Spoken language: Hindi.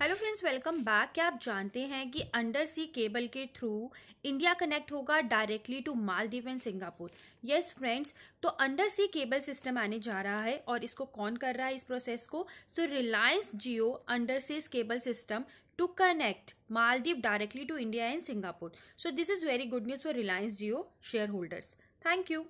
हेलो फ्रेंड्स वेलकम बैक क्या आप जानते हैं कि अंडर सी केबल के थ्रू इंडिया कनेक्ट होगा directly to Maldives and Singapore yes friends तो अंडर सी केबल सिस्टम आने जा रहा है और इसको कौन कर रहा है इस प्रोसेस को so Reliance Jio under seas cable system to connect Maldives directly to India and Singapore so this is very good news for Reliance Jio shareholders thank you